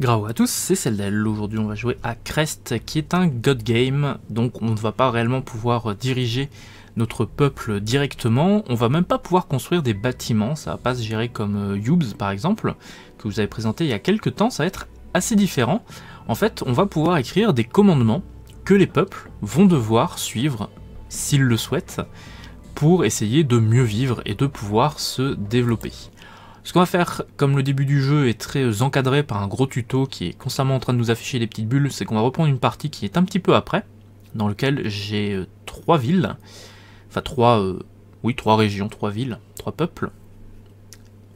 Bravo à tous, c'est Celdel. Aujourd'hui, on va jouer à Crest, qui est un god game, donc on ne va pas réellement pouvoir diriger notre peuple directement. On va même pas pouvoir construire des bâtiments, ça va pas se gérer comme euh, Yubes par exemple, que vous avez présenté il y a quelques temps, ça va être assez différent. En fait, on va pouvoir écrire des commandements que les peuples vont devoir suivre s'ils le souhaitent pour essayer de mieux vivre et de pouvoir se développer. Ce qu'on va faire, comme le début du jeu est très euh, encadré par un gros tuto qui est constamment en train de nous afficher des petites bulles, c'est qu'on va reprendre une partie qui est un petit peu après, dans lequel j'ai euh, trois villes, enfin trois, euh, oui, trois régions, trois villes, trois peuples,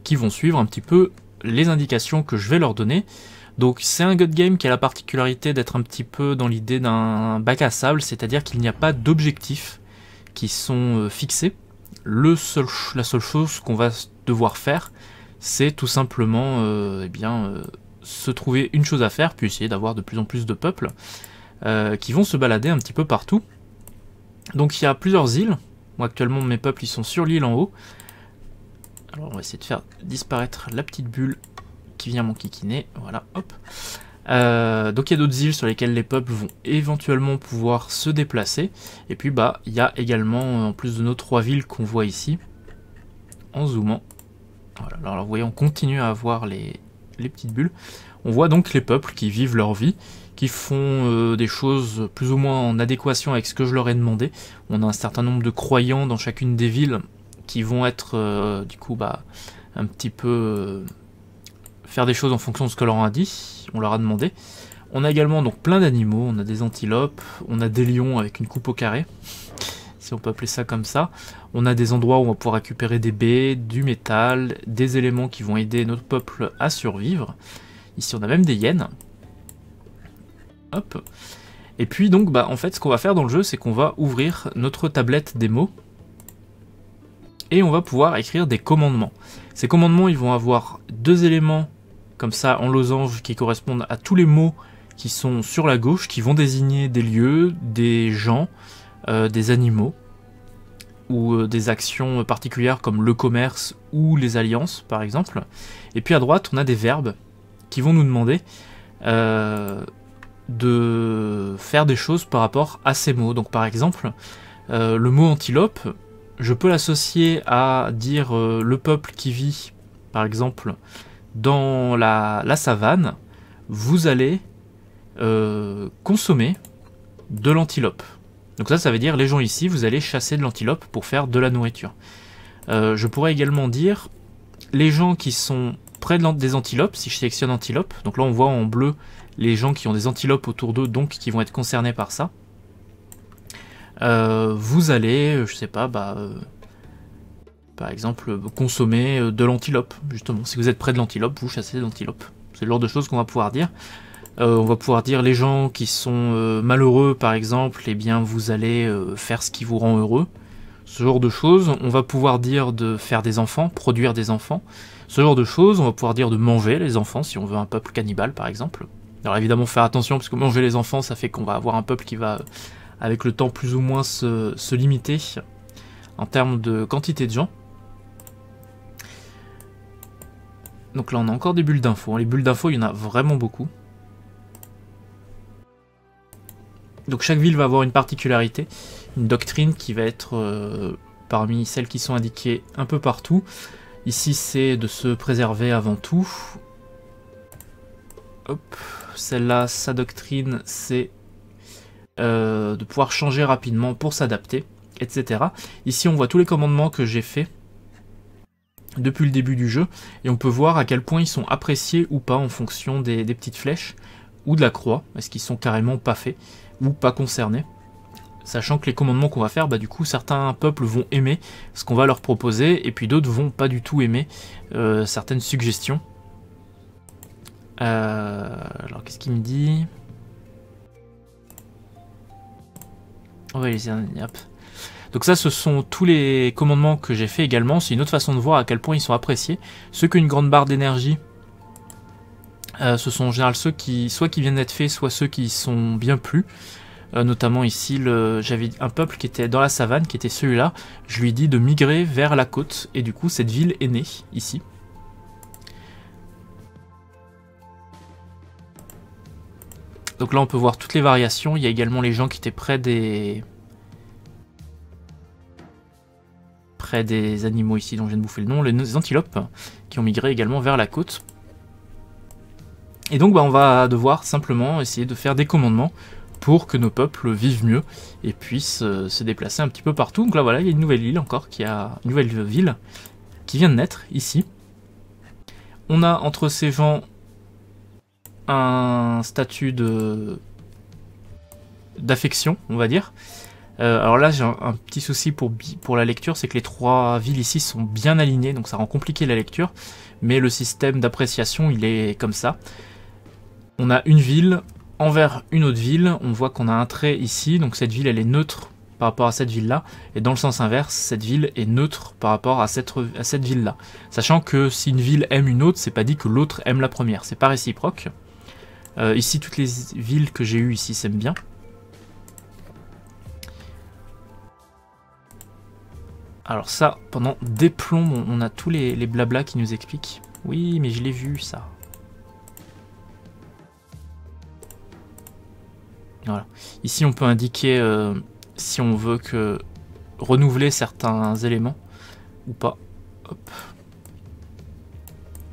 qui vont suivre un petit peu les indications que je vais leur donner. Donc c'est un God Game qui a la particularité d'être un petit peu dans l'idée d'un bac à sable, c'est-à-dire qu'il n'y a pas d'objectifs qui sont fixés. Le seul, la seule chose qu'on va devoir faire, c'est tout simplement euh, eh bien, euh, se trouver une chose à faire, puis essayer d'avoir de plus en plus de peuples euh, qui vont se balader un petit peu partout. Donc il y a plusieurs îles. Moi actuellement mes peuples ils sont sur l'île en haut. Alors on va essayer de faire disparaître la petite bulle qui vient m'enquiquiner. Voilà, hop. donc il y a d'autres îles sur lesquelles les peuples vont éventuellement pouvoir se déplacer. Et puis bah il y a également, en plus de nos trois villes qu'on voit ici, en zoomant, voilà, alors, vous voyez, on continue à avoir les, petites bulles. On voit donc les peuples qui vivent leur vie, qui font euh, des choses plus ou moins en adéquation avec ce que je leur ai demandé. On a un certain nombre de croyants dans chacune des villes qui vont être, euh, du coup, bah, un petit peu... Euh, faire des choses en fonction de ce que leur a dit, on leur a demandé. On a également donc plein d'animaux, on a des antilopes, on a des lions avec une coupe au carré si on peut appeler ça comme ça. On a des endroits où on va pouvoir récupérer des baies, du métal, des éléments qui vont aider notre peuple à survivre. Ici on a même des yens. Hop. Et puis donc bah en fait ce qu'on va faire dans le jeu c'est qu'on va ouvrir notre tablette des mots et on va pouvoir écrire des commandements. Ces commandements ils vont avoir deux éléments comme ça en losange qui correspondent à tous les mots qui sont sur la gauche qui vont désigner des lieux, des gens, euh, des animaux ou euh, des actions particulières comme le commerce ou les alliances par exemple. Et puis à droite on a des verbes qui vont nous demander euh, de faire des choses par rapport à ces mots. Donc par exemple le mot antilope, je peux l'associer à dire le peuple qui vit par exemple dans la savane, vous allez consommer de l'antilope. Donc ça, ça veut dire les gens ici, vous allez chasser de l'antilope pour faire de la nourriture. Euh, je pourrais également dire les gens qui sont près des antilopes, si je sélectionne antilope, donc là on voit en bleu les gens qui ont des antilopes autour d'eux, donc qui vont être concernés par ça. Euh, vous allez, euh, je sais pas, bah, par exemple, consommer de l'antilope, justement. Si vous êtes près de l'antilope, vous chassez de l'antilope. C'est l'ordre de choses qu'on va pouvoir dire. Euh, on va pouvoir dire les gens qui sont euh, malheureux par exemple, eh bien vous allez euh, faire ce qui vous rend heureux. Ce genre de choses, on va pouvoir dire de faire des enfants, produire des enfants. Ce genre de choses, on va pouvoir dire de manger les enfants si on veut un peuple cannibale par exemple. Alors évidemment faire attention parce que manger les enfants ça fait qu'on va avoir un peuple qui va avec le temps plus ou moins se, se limiter en termes de quantité de gens. Donc là on a encore des bulles d'infos. Les bulles d'infos il y en a vraiment beaucoup. Donc chaque ville va avoir une particularité, une doctrine qui va être euh, parmi celles qui sont indiquées un peu partout. Ici, c'est de se préserver avant tout. Hop, celle-là, sa doctrine, c'est euh, de pouvoir changer rapidement pour s'adapter, etc. Ici, on voit tous les commandements que j'ai faits depuis le début du jeu, et on peut voir à quel point ils sont appréciés ou pas en fonction des, petites flèches ou de la croix, Est-ce qu'ils sont carrément pas faits ou pas concernés. Sachant que les commandements qu'on va faire, bah, du coup, certains peuples vont aimer ce qu'on va leur proposer, et puis d'autres vont pas du tout aimer euh, certaines suggestions. Euh, alors, qu'est-ce qu'il me dit On va les Donc ça, ce sont tous les commandements que j'ai fait également. C'est une autre façon de voir à quel point ils sont appréciés. Ceux qu'une grande barre d'énergie, euh, ce sont en général ceux qui, soit qui viennent d'être faits, soit ceux qui sont bien plus. Euh, notamment ici, j'avais un peuple qui était dans la savane, qui était celui-là. Je lui ai dit de migrer vers la côte, et du coup, cette ville est née, ici. Donc là, on peut voir toutes les variations. Il y a également les gens qui étaient près des... près des animaux ici dont je viens de bouffer le nom, les antilopes, qui ont migré également vers la côte. Et donc bah, on va devoir simplement essayer de faire des commandements pour que nos peuples vivent mieux et puissent euh, se déplacer un petit peu partout. Donc là voilà, il y a une nouvelle île encore, qui a une nouvelle ville qui vient de naître ici. On a entre ces gens un statut de d'affection, on va dire. Euh, alors là, j'ai un, petit souci pour, pour la lecture, c'est que les trois villes ici sont bien alignées, donc ça rend compliqué la lecture, mais le système d'appréciation, il est comme ça. On a une ville envers une autre ville. On voit qu'on a un trait ici, donc cette ville elle est neutre par rapport à cette ville-là. Et dans le sens inverse, cette ville est neutre par rapport à cette, à cette ville-là. Sachant que si une ville aime une autre, c'est pas dit que l'autre aime la première. C'est pas réciproque. Euh, ici, toutes les villes que j'ai eues ici s'aiment bien. Alors ça, pendant des plombs, on a tous les, les blablas qui nous expliquent. Oui, mais je l'ai vu, ça. Ici, on peut indiquer euh, si on veut que renouveler certains éléments ou pas.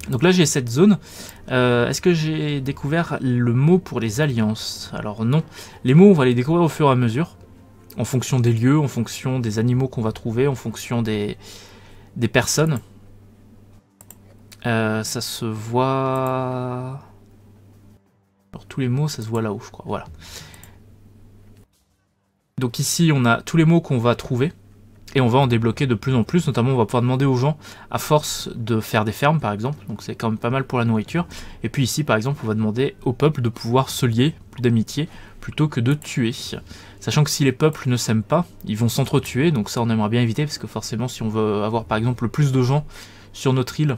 Donc là, j'ai cette zone. Euh, est-ce que j'ai découvert le mot pour les alliances Alors non. Les mots, on va les découvrir au fur et à mesure. En fonction des lieux, en fonction des animaux qu'on va trouver, en fonction des, des personnes. Euh, ça se voit... Alors tous les mots, ça se voit là-haut, je crois. Voilà. Donc ici, on a tous les mots qu'on va trouver et on va en débloquer de plus en plus. Notamment, on va pouvoir demander aux gens, à force de faire des fermes par exemple, donc c'est quand même pas mal pour la nourriture. Et puis ici, par exemple, on va demander au peuple de pouvoir se lier, plus d'amitié, plutôt que de tuer. Sachant que si les peuples ne s'aiment pas, ils vont s'entretuer, donc ça on aimerait bien éviter, parce que forcément, si on veut avoir par exemple plus de gens sur notre île,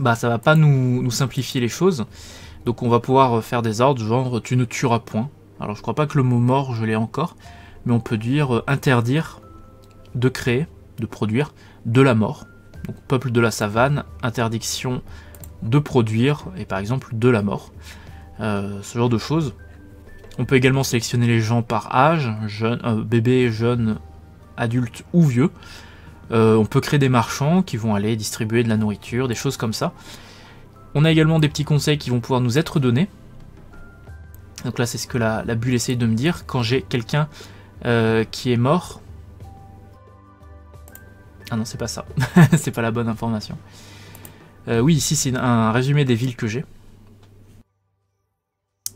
bah ça va pas nous simplifier les choses. Donc on va pouvoir faire des ordres genre tu ne tueras point, alors je crois pas que le mot mort je l'ai encore, mais on peut dire euh, interdire de créer, de produire de la mort. Donc peuple de la savane, interdiction de produire, et par exemple de la mort. Euh, ce genre de choses. On peut également sélectionner les gens par âge, jeune, euh, bébé, jeune, adulte ou vieux. on peut créer des marchands qui vont aller distribuer de la nourriture, des choses comme ça. On a également des petits conseils qui vont pouvoir nous être donnés. Donc là, c'est ce que la, bulle essaye de me dire. Quand j'ai quelqu'un euh, qui est mort... Ah non, c'est pas ça. c'est pas la bonne information. Euh, oui, ici, c'est un résumé des villes que j'ai.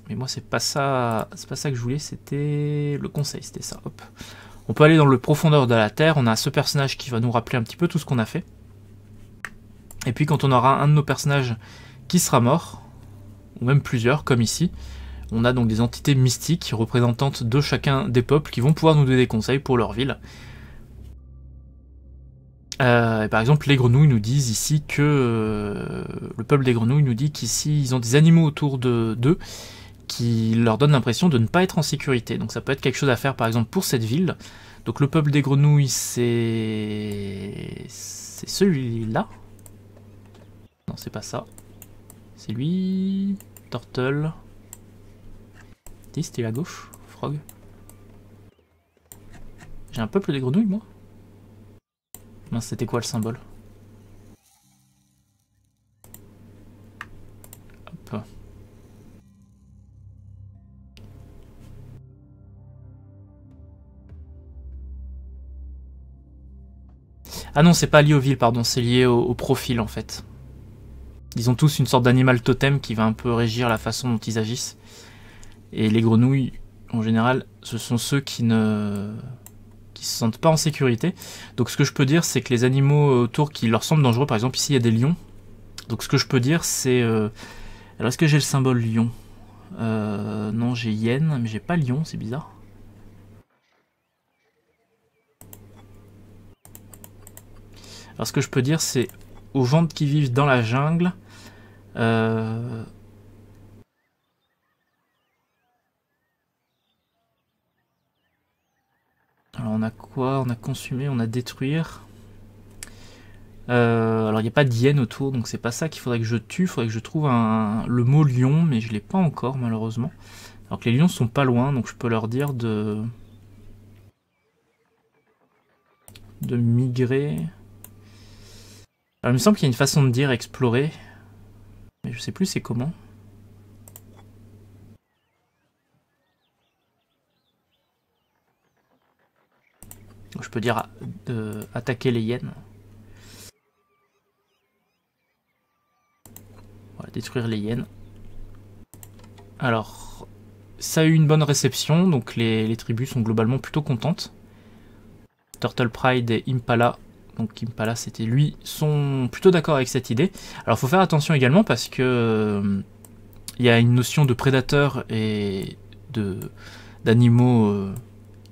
Mais moi, c'est pas ça c'est pas ça que je voulais. C'était le conseil, c'était ça. On peut aller dans le profondeur de la Terre. On a ce personnage qui va nous rappeler un petit peu tout ce qu'on a fait. Et puis, quand on aura un de nos personnages qui sera mort, ou même plusieurs, comme ici, on a donc des entités mystiques représentantes de chacun des peuples qui vont pouvoir nous donner des conseils pour leur ville. Euh, par exemple, les grenouilles nous disent ici que euh, le peuple des grenouilles nous dit qu'ici ils ont des animaux autour d'eux qui leur donnent l'impression de ne pas être en sécurité. Donc ça peut être quelque chose à faire par exemple pour cette ville. Donc le peuple des grenouilles c'est c'est celui-là. Non c'est pas ça. C'est lui. Turtle. Il c'était la gauche, Frog. J'ai un peuple des grenouilles, moi non c'était quoi le symbole Ah non, c'est pas lié aux villes, pardon, c'est lié au profil, en fait. Ils ont tous une sorte d'animal totem qui va un peu régir la façon dont ils agissent. Et les grenouilles, en général, ce sont ceux qui ne qui se sentent pas en sécurité. Donc ce que je peux dire, c'est que les animaux autour qui leur semblent dangereux, par exemple ici il y a des lions. Donc ce que je peux dire, c'est... Euh, alors est-ce que j'ai le symbole lion euh, Non, j'ai hyène, mais j'ai pas lion, c'est bizarre. Alors ce que je peux dire, c'est aux ventes qui vivent dans la jungle, euh, on a quoi On a consumé, on a détruire. Euh, alors il n'y a pas d'hyène autour, donc c'est pas ça qu'il faudrait que je tue. Il faudrait que je trouve un, le mot lion, mais je l'ai pas encore malheureusement. Alors que les lions sont pas loin, donc je peux leur dire de de migrer. Alors il me semble qu'il y a une façon de dire explorer, mais je sais plus c'est comment. dire attaquer les hyènes. détruire les hyènes. Alors, ça a eu une bonne réception, donc les, tribus sont globalement plutôt contentes. Turtle Pride et Impala donc Impala c'était lui, sont plutôt d'accord avec cette idée. Alors faut faire attention également parce que euh, il y a une notion de prédateurs et de d'animaux euh,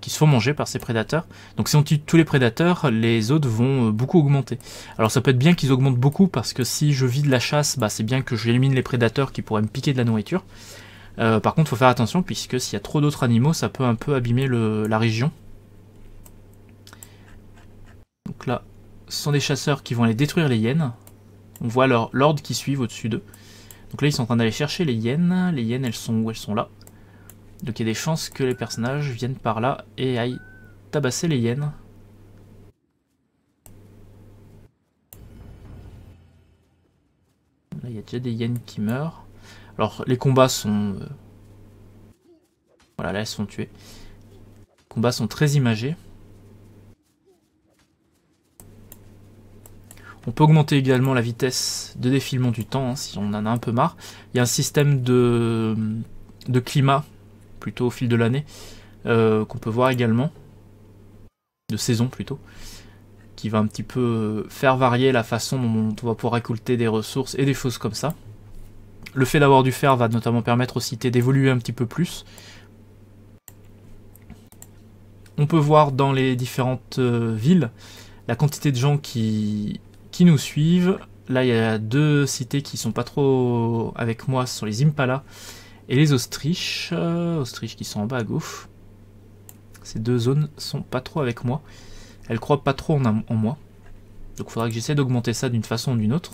qui se font manger par ces prédateurs. Donc si on tue tous les prédateurs, les autres vont euh, beaucoup augmenter. Alors ça peut être bien qu'ils augmentent beaucoup parce que si je vide la chasse, bah, c'est bien que j'élimine les prédateurs qui pourraient me piquer de la nourriture. Euh, par contre, faut faire attention puisque s'il y a trop d'autres animaux, ça peut un peu abîmer la région. Donc là, ce sont des chasseurs qui vont aller détruire les hyènes. On voit leur l'ordre qui suivent au-dessus d'eux. Donc là, ils sont en train d'aller chercher les hyènes. Les hyènes, elles sont où Elles sont là. Donc il y a des chances que les personnages viennent par là et aillent tabasser les hyènes. Là, il y a déjà des hyènes qui meurent. Alors, les combats sont... Euh, voilà, là, elles sont tués Les combats sont très imagés. On peut augmenter également la vitesse de défilement du temps, hein, si on en a un peu marre. Il y a un système de, de climat plutôt au fil de l'année, euh, qu'on peut voir également, de saison plutôt, qui va un petit peu euh, faire varier la façon dont on va pouvoir récolter des ressources et des choses comme ça. Le fait d'avoir du fer va notamment permettre aux cités d'évoluer un petit peu plus. On peut voir dans les différentes euh, villes la quantité de gens qui, qui nous suivent. Là, il y a deux cités qui sont pas trop avec moi, ce sont les Impala et les austriches euh, qui sont en bas à gauche. Ces deux zones sont pas trop avec moi. Elles croient pas trop en, moi. Donc il faudra que j'essaie d'augmenter ça d'une façon ou d'une autre.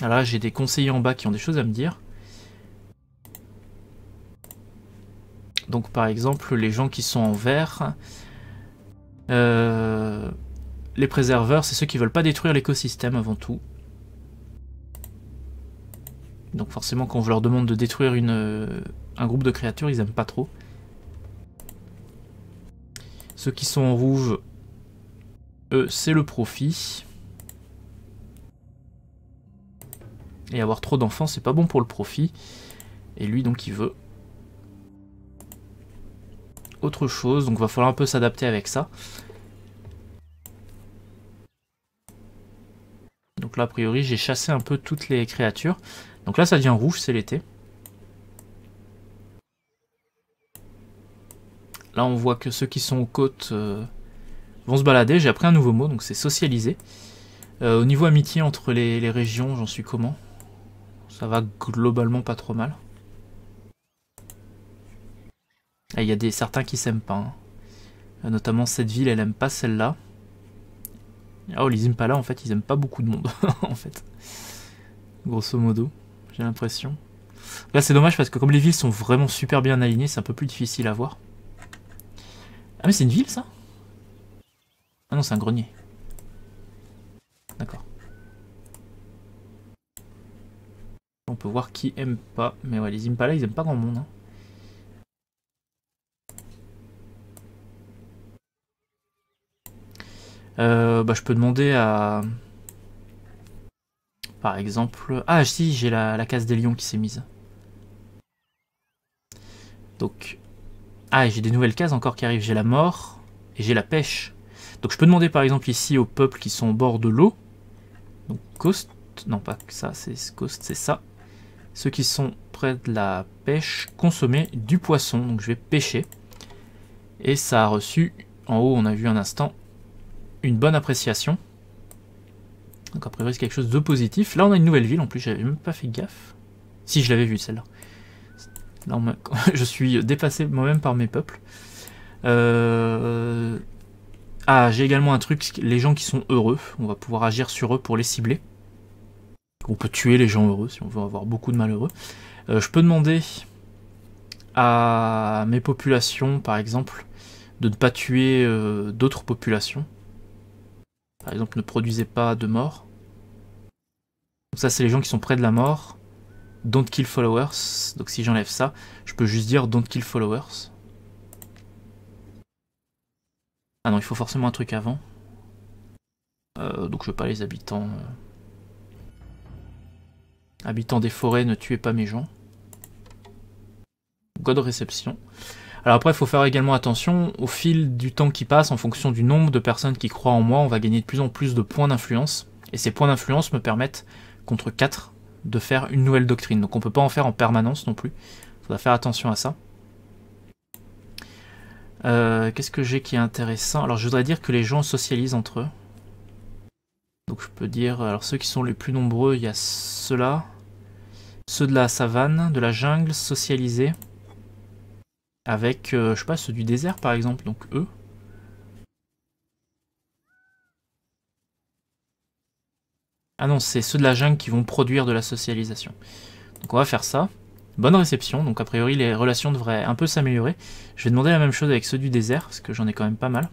Alors là j'ai des conseillers en bas qui ont des choses à me dire. Donc par exemple les gens qui sont en vert. Euh, les préserveurs, c'est ceux qui veulent pas détruire l'écosystème avant tout. Donc forcément, quand je leur demande de détruire une, euh, un groupe de créatures, ils aiment pas trop. Ceux qui sont en rouge, eux, c'est le profit. Et avoir trop d'enfants, c'est pas bon pour le profit. Et lui, donc, il veut autre chose. Donc, va falloir un peu s'adapter avec ça. Donc là, a priori, j'ai chassé un peu toutes les créatures. Donc là, ça devient rouge, c'est l'été. Là, on voit que ceux qui sont aux côtes euh, vont se balader. J'ai appris un nouveau mot, donc c'est socialiser. Euh, au niveau amitié entre les, régions, j'en suis comment Ça va globalement pas trop mal. Il y a des, certains qui s'aiment pas. Hein. Notamment cette ville, elle aime pas celle-là. Ah, oh, pas là en fait, ils aiment pas beaucoup de monde, en fait. Grosso modo j'ai l'impression. Là, c'est dommage parce que comme les villes sont vraiment super bien alignées, c'est un peu plus difficile à voir. Ah mais c'est une ville, ça Ah non, c'est un grenier. D'accord. On peut voir qui aime pas. Mais ouais, les Impala, ils aiment pas grand monde. Hein. Euh, bah, je peux demander à... Par exemple... Ah si, j'ai la, case des lions qui s'est mise. Donc... Ah, j'ai des nouvelles cases encore qui arrivent. J'ai la mort et j'ai la pêche. Donc je peux demander par exemple ici aux peuples qui sont au bord de l'eau. Donc coast... Non, pas ça, c'est coast, c'est ça. Ceux qui sont près de la pêche, consommer du poisson. Donc je vais pêcher. Et ça a reçu, en haut on a vu un instant, une bonne appréciation. Donc a priori c'est quelque chose de positif. Là on a une nouvelle ville, en plus j'avais même pas fait gaffe. Si je l'avais vue, celle-là. Là, je suis dépassé moi-même par mes peuples. Euh, ah j'ai également un truc, les gens qui sont heureux, on va pouvoir agir sur eux pour les cibler. On peut tuer les gens heureux si on veut avoir beaucoup de malheureux. Euh, je peux demander à mes populations par exemple de ne pas tuer euh, d'autres populations par exemple, ne produisez pas de mort Donc ça, c'est les gens qui sont près de la mort. Don't kill followers. Donc si j'enlève ça, je peux juste dire don't kill followers. Ah non, il faut forcément un truc avant. Euh, donc je veux pas les habitants. Euh, habitants des forêts, ne tuez pas mes gens. God réception. Alors après, il faut faire également attention, au fil du temps qui passe, en fonction du nombre de personnes qui croient en moi, on va gagner de plus en plus de points d'influence. Et ces points d'influence me permettent, contre 4, de faire une nouvelle doctrine. Donc on ne peut pas en faire en permanence non plus. Il faudra faire attention à ça. Euh, qu'est-ce que j'ai qui est intéressant Alors je voudrais dire que les gens socialisent entre eux. Donc je peux dire, alors ceux qui sont les plus nombreux, il y a ceux-là, ceux de la savane, de la jungle, socialisés. Avec, euh, je sais pas, ceux du désert par exemple, donc eux. Ah non, c'est ceux de la jungle qui vont produire de la socialisation. Donc on va faire ça. Bonne réception, donc a priori les relations devraient un peu s'améliorer. Je vais demander la même chose avec ceux du désert, parce que j'en ai quand même pas mal.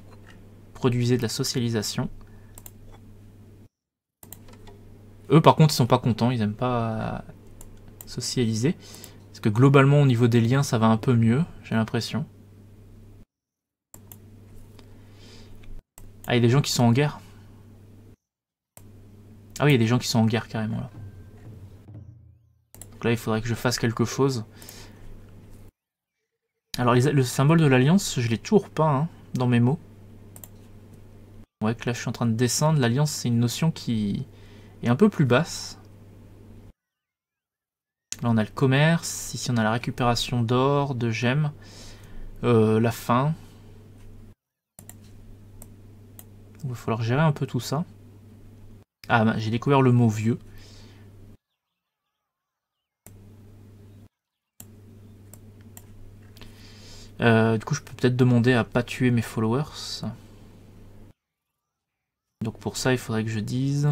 Produisez de la socialisation. Eux par contre ils sont pas contents, ils aiment pas socialiser que globalement, au niveau des liens, ça va un peu mieux, j'ai l'impression. Ah, il y a des gens qui sont en guerre. Ah oui, il y a des gens qui sont en guerre carrément là. Donc là, il faudrait que je fasse quelque chose. Alors, le symbole de l'alliance, je l'ai toujours peint dans mes mots. Ouais, que là, je suis en train de descendre. L'alliance, c'est une notion qui est un peu plus basse. Là, on a le commerce. Ici, on a la récupération d'or, de gemmes. Euh, la faim. Il va falloir gérer un peu tout ça. Ah, bah, j'ai découvert le mot vieux. Euh, du coup, je peux peut-être demander à pas tuer mes followers. Donc pour ça, il faudrait que je dise...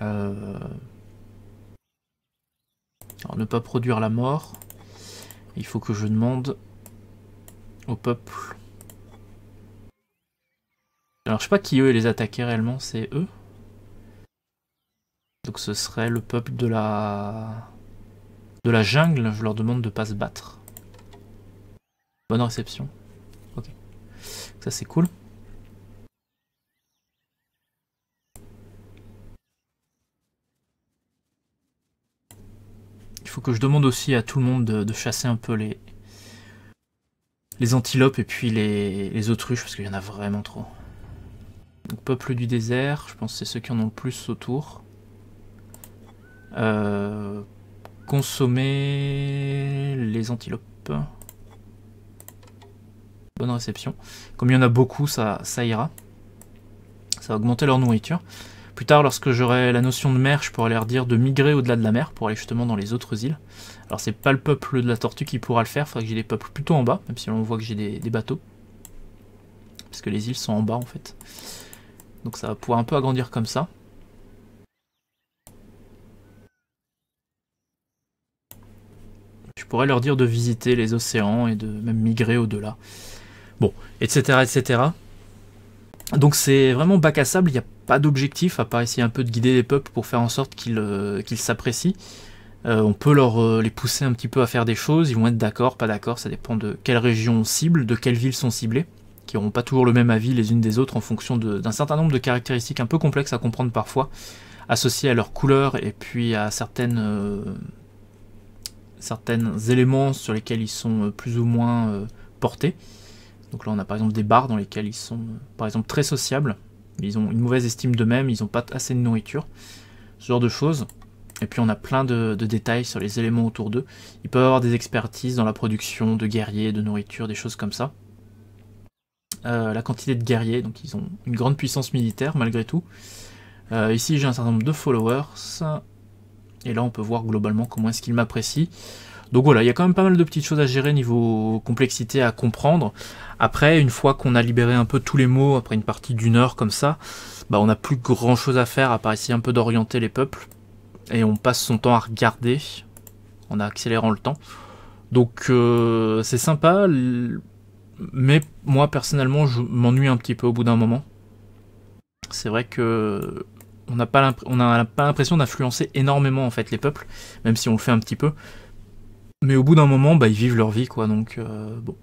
Euh... Alors, ne pas produire la mort. Il faut que je demande au peuple. Alors, je sais pas qui eux les attaquer réellement, c'est eux. Donc, ce serait le peuple de la de la jungle. Je leur demande de pas se battre. Bonne réception. Ok. Ça, c'est cool. faut que je demande aussi à tout le monde de, chasser un peu les, les antilopes et puis les, autruches, parce qu'il y en a vraiment trop. Donc peuple du désert, je pense que c'est ceux qui en ont le plus autour. Euh, consommer les antilopes. Bonne réception. Comme il y en a beaucoup, ça, ça ira. Ça va augmenter leur nourriture. Plus tard, lorsque j'aurai la notion de mer, je pourrai leur dire de migrer au-delà de la mer pour aller justement dans les autres îles. Alors c'est pas le peuple de la tortue qui pourra le faire, il que j'ai des peuples plutôt en bas, même si on voit que j'ai des, bateaux. Parce que les îles sont en bas en fait. Donc ça va pouvoir un peu agrandir comme ça. Je pourrais leur dire de visiter les océans et de même migrer au-delà. Bon, etc. etc. Donc c'est vraiment bac à sable, il y a pas d'objectif, à part essayer un peu de guider les peuples pour faire en sorte qu'ils euh, s'apprécient. Euh, on peut leur, euh, les pousser un petit peu à faire des choses, ils vont être d'accord, pas d'accord, ça dépend de quelle région on cible, de quelles villes sont ciblées, qui n'auront pas toujours le même avis les unes des autres en fonction d'un certain nombre de caractéristiques un peu complexes à comprendre parfois, associées à leurs couleurs et puis à certaines, certains éléments sur lesquels ils sont plus ou moins portés. Donc là on a par exemple des bars dans lesquels ils sont par exemple très sociables ils ont une mauvaise estime d'eux-mêmes, ils n'ont pas assez de nourriture, ce genre de choses. Et puis on a plein de, détails sur les éléments autour d'eux. Ils peuvent avoir des expertises dans la production de guerriers, de nourriture, des choses comme ça. Euh, la quantité de guerriers, donc ils ont une grande puissance militaire malgré tout. Euh, ici j'ai un certain nombre de followers. Et là on peut voir globalement comment est-ce qu'ils m'apprécient. Donc voilà, il y a quand même pas mal de petites choses à gérer niveau complexité à comprendre. Après, une fois qu'on a libéré un peu tous les mots, après une partie d'une heure comme ça, bah on n'a plus grand chose à faire à part essayer un peu d'orienter les peuples. Et on passe son temps à regarder en accélérant le temps. Donc euh, c'est sympa, mais moi personnellement je m'ennuie un petit peu au bout d'un moment. C'est vrai que on n'a pas l'impression d'influencer énormément en fait les peuples, même si on le fait un petit peu mais au bout d'un moment, bah, ils vivent leur vie, quoi. Donc, euh, bon.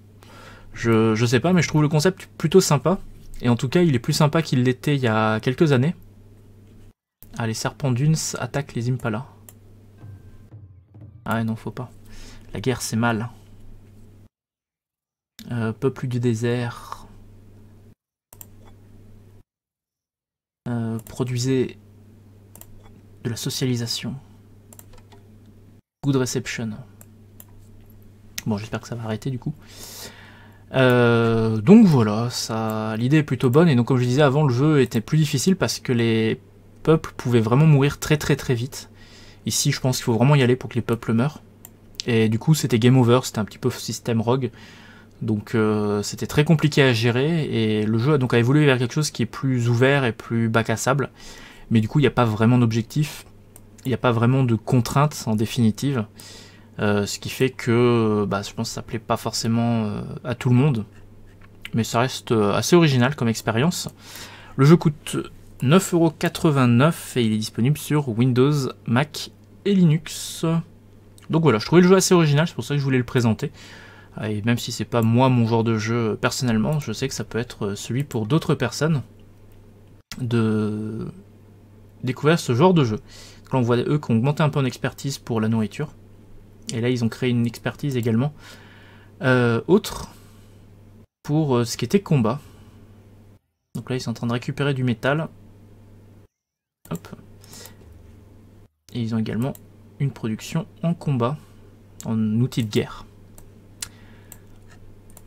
Je, je sais pas, mais je trouve le concept plutôt sympa. Et en tout cas, il est plus sympa qu'il l'était il y a quelques années. Ah, les serpents d'Uns attaquent les impalas. Ah non, faut pas. La guerre, c'est mal. Euh, peuple du désert. Euh, produisez de la socialisation. Good reception. Bon, j'espère que ça va arrêter du coup. Euh, donc voilà, ça, l'idée est plutôt bonne. Et donc, comme je disais avant, le jeu était plus difficile parce que les peuples pouvaient vraiment mourir très très très vite. Ici, je pense qu'il faut vraiment y aller pour que les peuples meurent. Et du coup, c'était game over, c'était un petit peu système rogue. Donc euh, c'était très compliqué à gérer et le jeu a donc évolué vers quelque chose qui est plus ouvert et plus bac à sable. Mais du coup, il n'y a pas vraiment d'objectif, il n'y a pas vraiment de contraintes en définitive. Euh, ce qui fait que euh, bah, je pense que ça plaît pas forcément euh, à tout le monde. Mais ça reste assez original comme expérience. Le jeu coûte 9,89€ et il est disponible sur Windows, Mac et Linux. Donc voilà, je trouvais le jeu assez original, c'est pour ça que je voulais le présenter. Ah, et même si c'est pas moi mon genre de jeu personnellement, je sais que ça peut être celui pour d'autres personnes de découvrir ce genre de jeu. Donc là on voit eux qui ont augmenté un peu en expertise pour la nourriture. Et là, ils ont créé une expertise également. Euh, autre, pour euh, ce qui était combat. Donc là, ils sont en train de récupérer du métal. Hop. Et ils ont également une production en combat, en outil de guerre.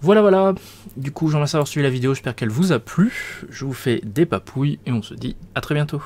Voilà, voilà. Du coup, j'en remercie avoir suivi la vidéo. J'espère qu'elle vous a plu. Je vous fais des papouilles et on se dit à très bientôt.